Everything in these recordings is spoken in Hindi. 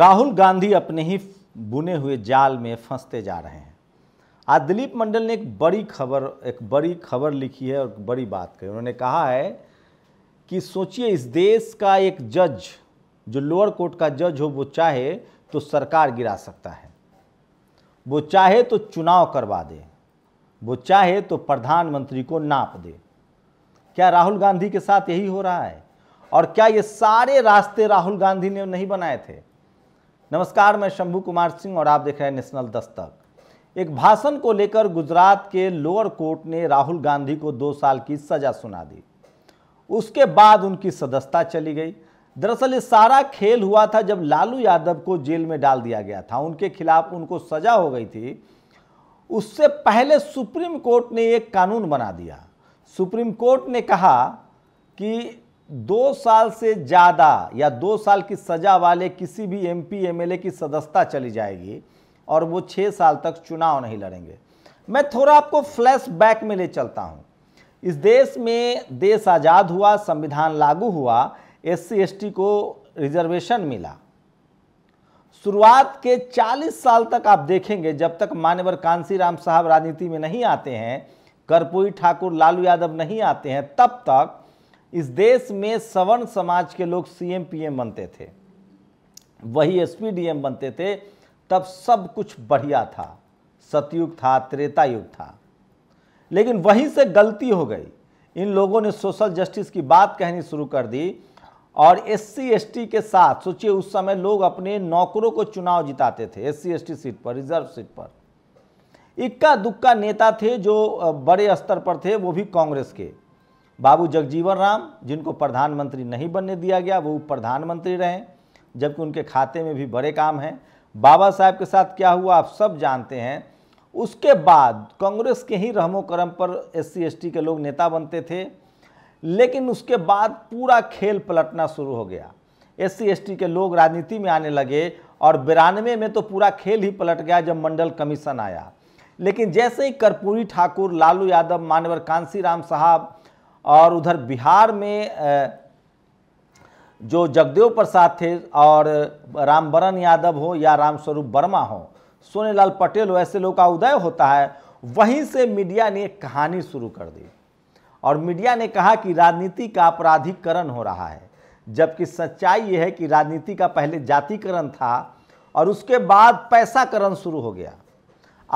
राहुल गांधी अपने ही बुने हुए जाल में फंसते जा रहे हैं आज दिलीप मंडल ने एक बड़ी खबर एक बड़ी खबर लिखी है और बड़ी बात कही उन्होंने कहा है कि सोचिए इस देश का एक जज जो लोअर कोर्ट का जज हो वो चाहे तो सरकार गिरा सकता है वो चाहे तो चुनाव करवा दे वो चाहे तो प्रधानमंत्री को नाप दे क्या राहुल गांधी के साथ यही हो रहा है और क्या ये सारे रास्ते राहुल गांधी ने नहीं बनाए थे नमस्कार मैं शंभू कुमार सिंह और आप देख रहे हैं नेशनल दस्तक एक भाषण को लेकर गुजरात के लोअर कोर्ट ने राहुल गांधी को दो साल की सजा सुना दी उसके बाद उनकी सदस्यता चली गई दरअसल ये सारा खेल हुआ था जब लालू यादव को जेल में डाल दिया गया था उनके खिलाफ उनको सजा हो गई थी उससे पहले सुप्रीम कोर्ट ने एक कानून बना दिया सुप्रीम कोर्ट ने कहा कि दो साल से ज़्यादा या दो साल की सजा वाले किसी भी एमपी एमएलए की सदस्यता चली जाएगी और वो छः साल तक चुनाव नहीं लड़ेंगे मैं थोड़ा आपको फ्लैशबैक में ले चलता हूँ इस देश में देश आज़ाद हुआ संविधान लागू हुआ एस सी को रिजर्वेशन मिला शुरुआत के 40 साल तक आप देखेंगे जब तक मान्यवर कांसी राम साहब राजनीति में नहीं आते हैं कर्पूरी ठाकुर लालू यादव नहीं आते हैं तब तक इस देश में सवर्ण समाज के लोग सीएम पीएम बनते थे वही एसपीडीएम बनते थे तब सब कुछ बढ़िया था सतयुग था त्रेता युग था लेकिन वहीं से गलती हो गई इन लोगों ने सोशल जस्टिस की बात कहनी शुरू कर दी और एस सी के साथ सोचिए उस समय लोग अपने नौकरों को चुनाव जिताते थे एस सी सीट पर रिजर्व सीट पर इक्का दुक्का नेता थे जो बड़े स्तर पर थे वो भी कांग्रेस के बाबू जगजीवन राम जिनको प्रधानमंत्री नहीं बनने दिया गया वो प्रधानमंत्री रहे जबकि उनके खाते में भी बड़े काम हैं बाबा साहब के साथ क्या हुआ आप सब जानते हैं उसके बाद कांग्रेस के ही रहमो करम पर एस सी के लोग नेता बनते थे लेकिन उसके बाद पूरा खेल पलटना शुरू हो गया एस सी के लोग राजनीति में आने लगे और बिरानवे में तो पूरा खेल ही पलट गया जब मंडल कमीशन आया लेकिन जैसे ही कर्पूरी ठाकुर लालू यादव मानवर कांसी राम साहब और उधर बिहार में जो जगदेव प्रसाद थे और रामवरण यादव हो या रामस्वरूप वर्मा हो सोनेलाल पटेल हो ऐसे लोग का उदय होता है वहीं से मीडिया ने कहानी शुरू कर दी और मीडिया ने कहा कि राजनीति का अपराधिकरण हो रहा है जबकि सच्चाई यह है कि राजनीति का पहले जातिकरण था और उसके बाद पैसाकरण शुरू हो गया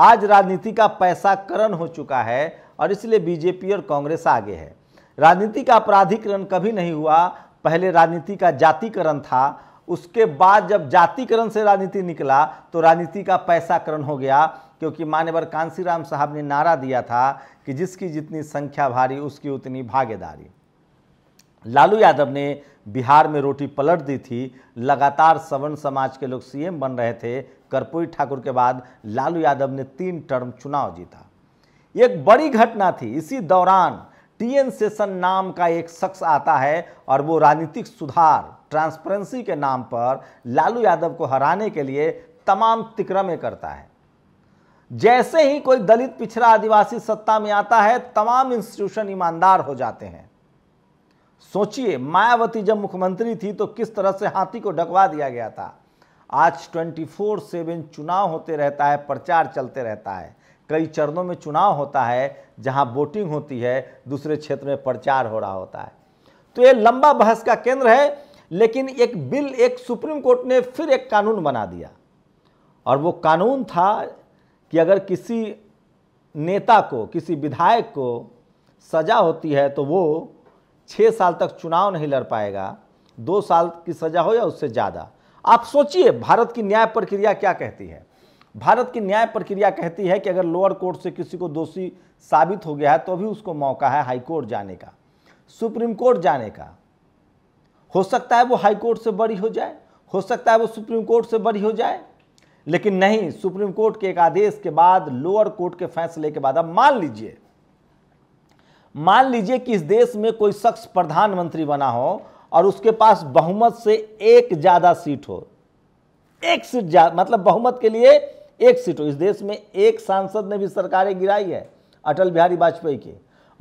आज राजनीति का पैसाकरण हो चुका है और इसलिए बीजेपी और कांग्रेस आगे है राजनीति का अपराधिकरण कभी नहीं हुआ पहले राजनीति का जातिकरण था उसके बाद जब जातिकरण से राजनीति निकला तो राजनीति का पैसाकरण हो गया क्योंकि मान्यवर कांसीराम साहब ने नारा दिया था कि जिसकी जितनी संख्या भारी उसकी उतनी भागीदारी लालू यादव ने बिहार में रोटी पलट दी थी लगातार सवर्ण समाज के लोग सीएम बन रहे थे कर्पूरी ठाकुर के बाद लालू यादव ने तीन टर्म चुनाव जीता एक बड़ी घटना थी इसी दौरान टीएन सेशन नाम का एक शख्स आता है और वो राजनीतिक सुधार ट्रांसपेरेंसी के नाम पर लालू यादव को हराने के लिए तमाम तिक्रमें करता है जैसे ही कोई दलित पिछड़ा आदिवासी सत्ता में आता है तमाम इंस्टीट्यूशन ईमानदार हो जाते हैं सोचिए मायावती जब मुख्यमंत्री थी तो किस तरह से हाथी को डकवा दिया गया था आज 24 फोर सेवन चुनाव होते रहता है प्रचार चलते रहता है कई चरणों में चुनाव होता है जहां वोटिंग होती है दूसरे क्षेत्र में प्रचार हो रहा होता है तो ये लंबा बहस का केंद्र है लेकिन एक बिल एक सुप्रीम कोर्ट ने फिर एक कानून बना दिया और वो कानून था कि अगर किसी नेता को किसी विधायक को सजा होती है तो वो छः साल तक चुनाव नहीं लड़ पाएगा दो साल की सज़ा हो या उससे ज़्यादा आप सोचिए भारत की न्याय प्रक्रिया क्या कहती है भारत की न्याय प्रक्रिया कहती है कि अगर लोअर कोर्ट से किसी को दोषी साबित हो गया है तो भी उसको मौका है हाई कोर्ट जाने का सुप्रीम कोर्ट जाने का हो सकता है वो हाई कोर्ट से बड़ी हो जाए हो सकता है वो सुप्रीम कोर्ट से बड़ी हो जाए लेकिन नहीं सुप्रीम कोर्ट के एक आदेश के बाद लोअर कोर्ट के फैसले के बाद अब मान लीजिए मान लीजिए कि इस देश में कोई शख्स प्रधानमंत्री बना हो और उसके पास बहुमत से एक ज्यादा सीट हो एक सीट मतलब बहुमत के लिए एक सीट हो इस देश में एक सांसद ने भी सरकारें गिराई है अटल बिहारी वाजपेयी की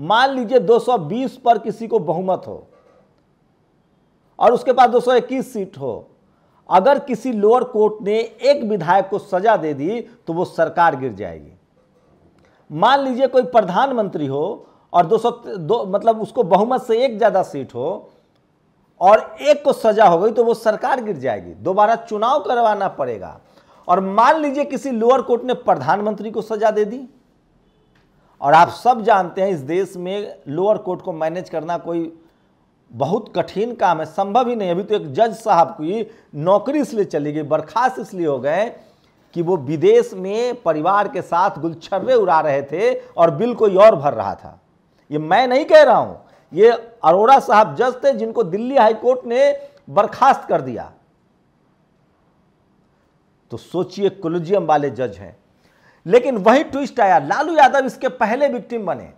मान लीजिए 220 पर किसी को बहुमत हो और उसके पास 221 सीट हो अगर किसी लोअर कोर्ट ने एक विधायक को सजा दे दी तो वो सरकार गिर जाएगी मान लीजिए कोई प्रधानमंत्री हो और 200 दो मतलब उसको बहुमत से एक ज़्यादा सीट हो और एक को सजा हो गई तो वो सरकार गिर जाएगी दोबारा चुनाव करवाना पड़ेगा और मान लीजिए किसी लोअर कोर्ट ने प्रधानमंत्री को सजा दे दी और आप सब जानते हैं इस देश में लोअर कोर्ट को मैनेज करना कोई बहुत कठिन काम है संभव ही नहीं अभी तो एक जज साहब की नौकरी इसलिए चली गई बर्खास्त इसलिए हो गए कि वो विदेश में परिवार के साथ गुलछर्रे उड़ा रहे थे और बिल कोई और भर रहा था ये मैं नहीं कह रहा हूं ये अरोड़ा साहब जज थे जिनको दिल्ली हाईकोर्ट ने बर्खास्त कर दिया तो सोचिए कोलिजियम वाले जज हैं लेकिन वही ट्विस्ट आया लालू यादव इसके पहले विक्टिम बने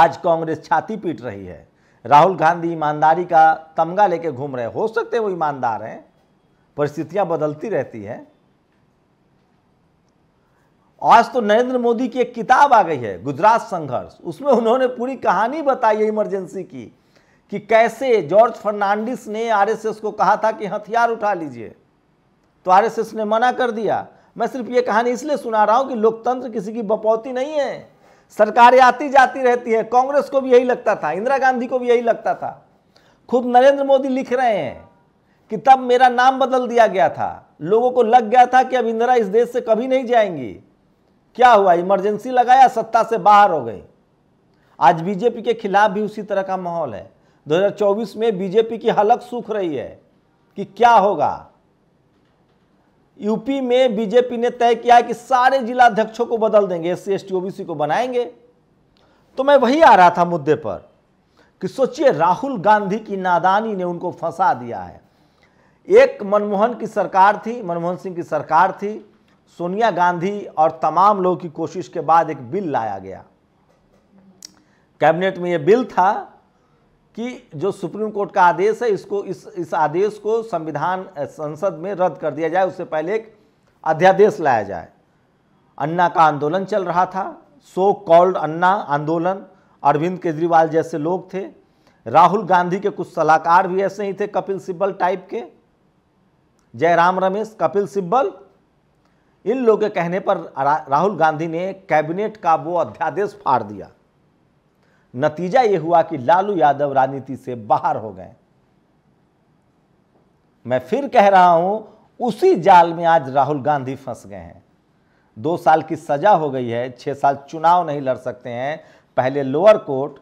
आज कांग्रेस छाती पीट रही है राहुल गांधी ईमानदारी का तमगा लेके घूम रहे हो सकते वो ईमानदार हैं परिस्थितियां बदलती रहती हैं आज तो नरेंद्र मोदी की एक किताब आ गई है गुजरात संघर्ष उसमें उन्होंने पूरी कहानी बताई है इमरजेंसी की कि कैसे जॉर्ज फर्नांडिस ने आरएसएस को कहा था कि हथियार उठा लीजिए तो आरएसएस ने मना कर दिया मैं सिर्फ ये कहानी इसलिए सुना रहा हूँ कि लोकतंत्र किसी की बपौती नहीं है सरकारें आती जाती रहती है कांग्रेस को भी यही लगता था इंदिरा गांधी को भी यही लगता था खुद नरेंद्र मोदी लिख रहे हैं कि तब मेरा नाम बदल दिया गया था लोगों को लग गया था कि अब इंदिरा इस देश से कभी नहीं जाएंगी क्या हुआ इमरजेंसी लगाया सत्ता से बाहर हो गई आज बीजेपी के खिलाफ भी उसी तरह का माहौल है 2024 में बीजेपी की हलक सूख रही है कि क्या होगा यूपी में बीजेपी ने तय किया है कि सारे जिलाध्यक्षों को बदल देंगे S C S T OBC को बनाएंगे तो मैं वही आ रहा था मुद्दे पर कि सोचिए राहुल गांधी की नादानी ने उनको फंसा दिया है एक मनमोहन की सरकार थी मनमोहन सिंह की सरकार थी सोनिया गांधी और तमाम लोगों की कोशिश के बाद एक बिल लाया गया कैबिनेट में यह बिल था कि जो सुप्रीम कोर्ट का आदेश है इसको इस इस आदेश को संविधान संसद में रद्द कर दिया जाए उससे पहले एक अध्यादेश लाया जाए अन्ना का आंदोलन चल रहा था सो कॉल्ड अन्ना आंदोलन अरविंद केजरीवाल जैसे लोग थे राहुल गांधी के कुछ सलाहकार भी ऐसे ही थे कपिल सिब्बल टाइप के जयराम रमेश कपिल सिब्बल इन लोगों के कहने पर राहुल गांधी ने कैबिनेट का वो अध्यादेश फाड़ दिया नतीजा यह हुआ कि लालू यादव राजनीति से बाहर हो गए मैं फिर कह रहा हूं उसी जाल में आज राहुल गांधी फंस गए हैं दो साल की सजा हो गई है छह साल चुनाव नहीं लड़ सकते हैं पहले लोअर कोर्ट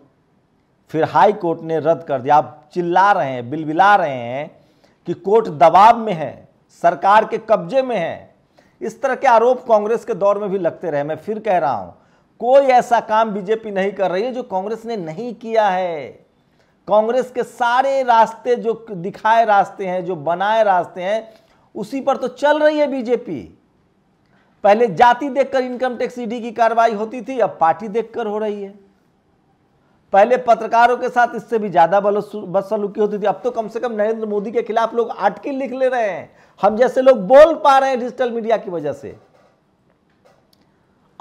फिर हाई कोर्ट ने रद्द कर दिया आप चिल्ला रहे हैं बिलबिला रहे हैं कि कोर्ट दबाव में है सरकार के कब्जे में है इस तरह के आरोप कांग्रेस के दौर में भी लगते रहे मैं फिर कह रहा हूं कोई ऐसा काम बीजेपी नहीं कर रही है जो कांग्रेस ने नहीं किया है कांग्रेस के सारे रास्ते जो दिखाए रास्ते हैं जो बनाए रास्ते हैं उसी पर तो चल रही है बीजेपी पहले जाति देखकर इनकम टैक्स ईडी की कार्रवाई होती थी अब पार्टी देखकर हो रही है पहले पत्रकारों के साथ इससे भी ज्यादा बदसलूकी होती थी अब तो कम से कम नरेंद्र मोदी के खिलाफ लोग आटकी लिख ले रहे हैं हम जैसे लोग बोल पा रहे हैं डिजिटल मीडिया की वजह से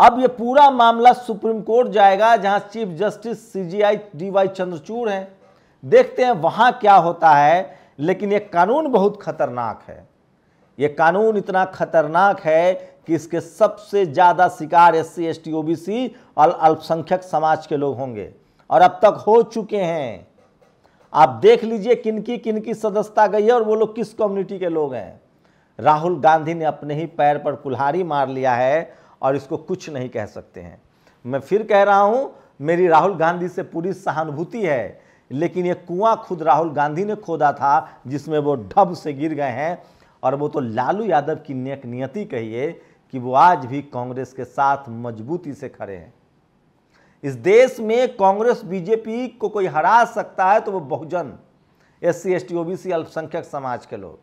अब ये पूरा मामला सुप्रीम कोर्ट जाएगा जहां chief justice CJI DY Chandrachud हैं देखते हैं वहां क्या होता है लेकिन ये कानून बहुत खतरनाक है ये कानून इतना खतरनाक है कि इसके सबसे ज़्यादा शिकार S C S T O B C और अल्पसंख्यक समाज के लोग होंगे और अब तक हो चुके हैं आप देख लीजिए किनकी किनकी सदस्यता गई है और वो लोग किस कम्युनिटी के लोग हैं राहुल गांधी ने अपने ही पैर पर कुल्हाड़ी मार लिया है और इसको कुछ नहीं कह सकते हैं मैं फिर कह रहा हूँ मेरी राहुल गांधी से पूरी सहानुभूति है लेकिन ये कुआं खुद राहुल गांधी ने खोदा था जिसमें वो ढब से गिर गए हैं और वो तो लालू यादव की नेक नियति कहिए कि वो आज भी कांग्रेस के साथ मजबूती से खड़े हैं इस देश में कांग्रेस बीजेपी को कोई हरा सकता है तो वो बहुजन S C S T OBC अल्पसंख्यक समाज के लोग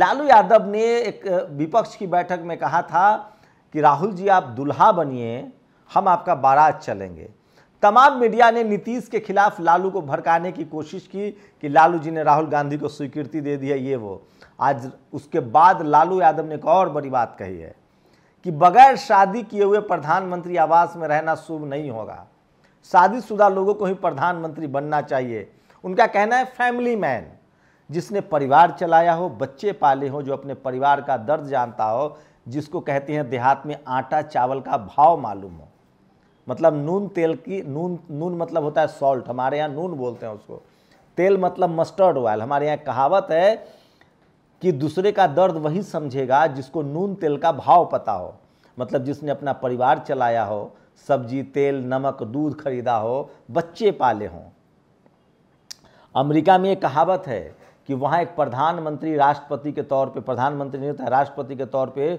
लालू यादव ने एक विपक्ष की बैठक में कहा था कि राहुल जी आप दुल्हा बनिए हम आपका बारात चलेंगे तमाम मीडिया ने नीतीश के खिलाफ लालू को भड़काने की कोशिश की कि लालू जी ने राहुल गांधी को स्वीकृति दे दी है ये वो आज उसके बाद लालू यादव ने एक और बड़ी बात कही है कि बगैर शादी किए हुए प्रधानमंत्री आवास में रहना शुभ नहीं होगा शादीशुदा लोगों को ही प्रधानमंत्री बनना चाहिए उनका कहना है फैमिली मैन जिसने परिवार चलाया हो बच्चे पाले हो जो अपने परिवार का दर्द जानता हो जिसको कहते हैं देहात में आटा चावल का भाव मालूम हो मतलब नून तेल की नून नून मतलब होता है सॉल्ट हमारे यहाँ नून बोलते हैं उसको तेल मतलब मस्टर्ड ऑयल हमारे यहाँ कहावत है कि दूसरे का दर्द वही समझेगा जिसको नून तेल का भाव पता हो मतलब जिसने अपना परिवार चलाया हो सब्जी तेल नमक दूध खरीदा हो बच्चे पाले हों अमेरिका में एक कहावत है कि वहाँ एक प्रधानमंत्री राष्ट्रपति के तौर पे प्रधानमंत्री नहीं होता है राष्ट्रपति के तौर पे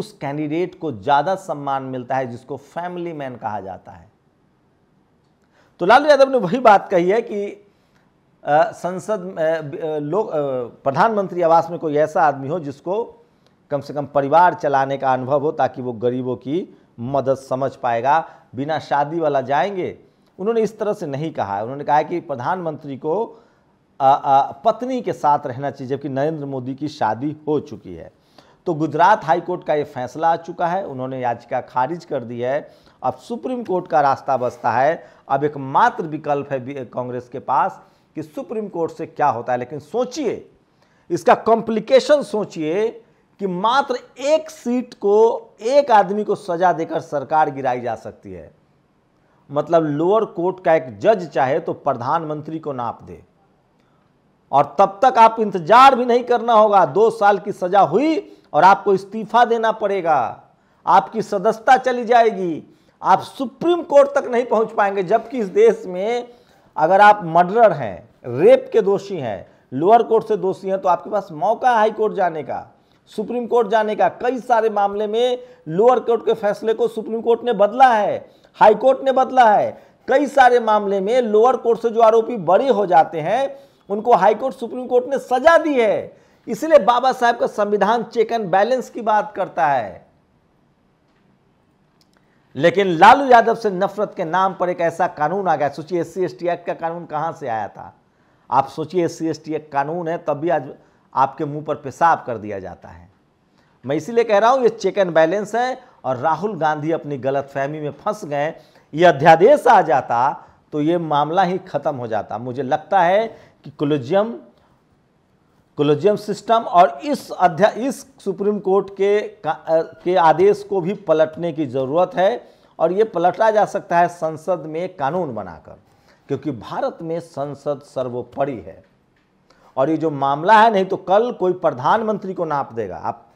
उस कैंडिडेट को ज़्यादा सम्मान मिलता है जिसको फैमिली मैन कहा जाता है तो लालू यादव ने वही बात कही है कि संसद लोग प्रधानमंत्री आवास में कोई ऐसा आदमी हो जिसको कम से कम परिवार चलाने का अनुभव हो ताकि वो गरीबों की मदद समझ पाएगा बिना शादी वाला जाएंगे उन्होंने इस तरह से नहीं कहा उन्होंने कहा कि प्रधानमंत्री को आ, आ, पत्नी के साथ रहना चाहिए जबकि नरेंद्र मोदी की शादी हो चुकी है तो गुजरात हाईकोर्ट का ये फैसला आ चुका है उन्होंने याचिका खारिज कर दी है अब सुप्रीम कोर्ट का रास्ता बसता है अब एक मात्र विकल्प है कांग्रेस के पास कि सुप्रीम कोर्ट से क्या होता है लेकिन सोचिए इसका कॉम्प्लिकेशन सोचिए कि मात्र एक सीट को एक आदमी को सजा देकर सरकार गिराई जा सकती है मतलब लोअर कोर्ट का एक जज चाहे तो प्रधानमंत्री को नाप दे और तब तक आप इंतजार भी नहीं करना होगा दो साल की सजा हुई और आपको इस्तीफा देना पड़ेगा आपकी सदस्यता चली जाएगी आप सुप्रीम कोर्ट तक नहीं पहुंच पाएंगे जबकि इस देश में अगर आप मर्डरर हैं रेप के दोषी हैं लोअर कोर्ट से दोषी हैं तो आपके पास मौका है हाई कोर्ट जाने का सुप्रीम कोर्ट जाने का कई सारे मामले में लोअर कोर्ट के फैसले को सुप्रीम कोर्ट ने बदला है हाई कोर्ट ने बदला है कई सारे मामले में लोअर कोर्ट से जो आरोपी बड़े हो जाते हैं उनको हाईकोर्ट सुप्रीम कोर्ट ने सजा दी है इसलिए बाबा साहब का संविधान चेक एंड बैलेंस की बात करता है लेकिन लालू यादव से नफरत के नाम पर एक ऐसा कानून आ गया सोचिए एस सी एक्ट का कानून कहां से आया था आप सोचिए एस सी एक्ट कानून है तब भी आज आपके मुंह पर पेशाब कर दिया जाता है मैं इसीलिए कह रहा हूं ये चेक एंड बैलेंस है और राहुल गांधी अपनी गलत फहमी में फंस गए ये अध्यादेश आ जाता तो ये मामला ही खत्म हो जाता मुझे लगता है कि कोलोजियम कोलोजियम सिस्टम और इस अध्याय इस सुप्रीम कोर्ट के के आदेश को भी पलटने की ज़रूरत है और ये पलटा जा सकता है संसद में कानून बनाकर क्योंकि भारत में संसद सर्वोपरि है और ये जो मामला है नहीं तो कल कोई प्रधानमंत्री को नाप देगा आप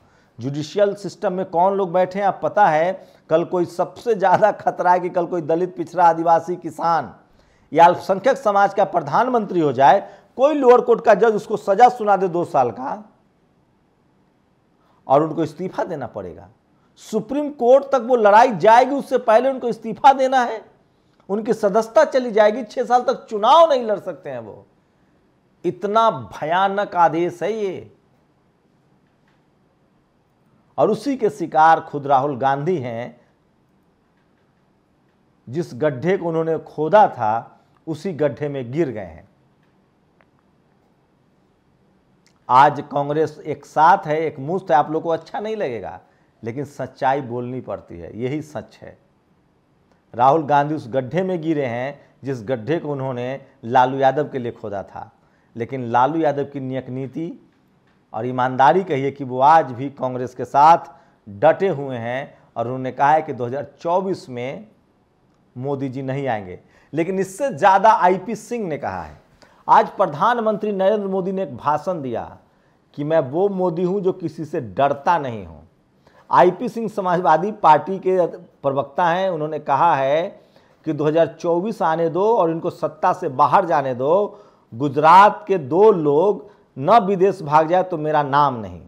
जुडिशियल सिस्टम में कौन लोग बैठे हैं आप पता है कल कोई सबसे ज़्यादा खतरा है कि कल कोई दलित पिछड़ा आदिवासी किसान या अल्पसंख्यक समाज का प्रधानमंत्री हो जाए कोई लोअर कोर्ट का जज उसको सजा सुना दे दो साल का और उनको इस्तीफा देना पड़ेगा सुप्रीम कोर्ट तक वो लड़ाई जाएगी उससे पहले उनको इस्तीफा देना है उनकी सदस्यता चली जाएगी छह साल तक चुनाव नहीं लड़ सकते हैं वो इतना भयानक आदेश है ये और उसी के शिकार खुद राहुल गांधी हैं जिस गड्ढे को उन्होंने खोदा था उसी गड्ढे में गिर गए हैं आज कांग्रेस एक साथ है एक मुफ्त है आप लोग को अच्छा नहीं लगेगा लेकिन सच्चाई बोलनी पड़ती है यही सच है राहुल गांधी उस गड्ढे में गिरे हैं जिस गड्ढे को उन्होंने लालू यादव के लिए खोदा था लेकिन लालू यादव की नियक नीति और ईमानदारी कहिए कि वो आज भी कांग्रेस के साथ डटे हुए हैं और उन्होंने कहा है कि 2024 में मोदी जी नहीं आएंगे लेकिन इससे ज़्यादा आईपी सिंह ने कहा है आज प्रधानमंत्री नरेंद्र मोदी ने एक भाषण दिया कि मैं वो मोदी हूँ जो किसी से डरता नहीं हूँ आईपी सिंह समाजवादी पार्टी के प्रवक्ता हैं उन्होंने कहा है कि 2024 आने दो और इनको सत्ता से बाहर जाने दो गुजरात के दो लोग न विदेश भाग जाए तो मेरा नाम नहीं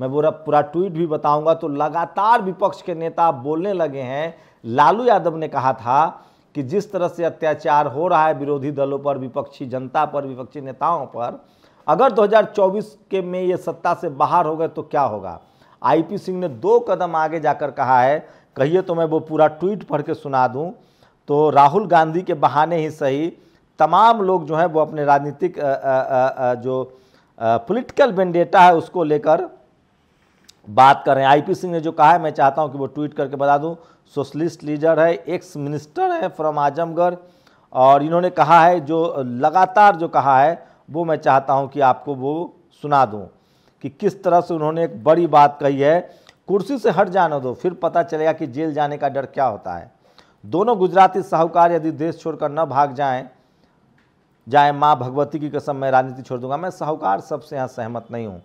मैं बोरा पूरा ट्वीट भी बताऊंगा तो लगातार विपक्ष के नेता बोलने लगे हैं लालू यादव ने कहा था कि जिस तरह से अत्याचार हो रहा है विरोधी दलों पर विपक्षी जनता पर विपक्षी नेताओं पर अगर 2024 के में ये सत्ता से बाहर हो गए तो क्या होगा आईपी सिंह ने दो कदम आगे जाकर कहा है कहिए तो मैं वो पूरा ट्वीट पढ़ के सुना दूं तो राहुल गांधी के बहाने ही सही तमाम लोग जो हैं वो अपने राजनीतिक जो पॉलिटिकल बेंडेटा है उसको लेकर बात कर रहे हैं आईपी सिंह ने जो कहा है मैं चाहता हूं कि वो ट्वीट करके बता दूं सोशलिस्ट लीडर है एक्स मिनिस्टर है फ्रॉम आजमगढ़ और इन्होंने कहा है जो लगातार जो कहा है वो मैं चाहता हूं कि आपको वो सुना दूं कि किस तरह से उन्होंने एक बड़ी बात कही है कुर्सी से हट जाने दो फिर पता चलेगा कि जेल जाने का डर क्या होता है दोनों गुजराती साहूकार यदि देश छोड़कर न भाग जाएं जाए माँ भगवती की कसम मैं राजनीति छोड़ दूंगा मैं साहूकार सबसे यहाँ सहमत नहीं हूँ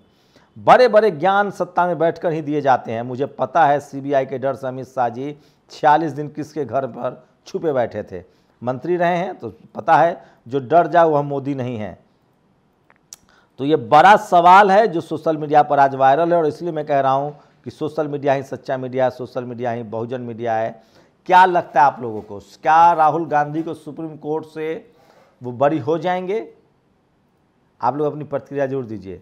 बड़े बड़े ज्ञान सत्ता में बैठकर ही दिए जाते हैं मुझे पता है सीबीआई के डर से अमित शाह जी छियालीस दिन किसके घर पर छुपे बैठे थे मंत्री रहे हैं तो पता है जो डर जाए वह मोदी नहीं है तो ये बड़ा सवाल है जो सोशल मीडिया पर आज वायरल है और इसलिए मैं कह रहा हूँ कि सोशल मीडिया ही सच्चा मीडिया है सोशल मीडिया ही बहुजन मीडिया है क्या लगता है आप लोगों को क्या राहुल गांधी को सुप्रीम कोर्ट से वो बरी हो जाएंगे आप लोग अपनी प्रतिक्रिया जरूर दीजिए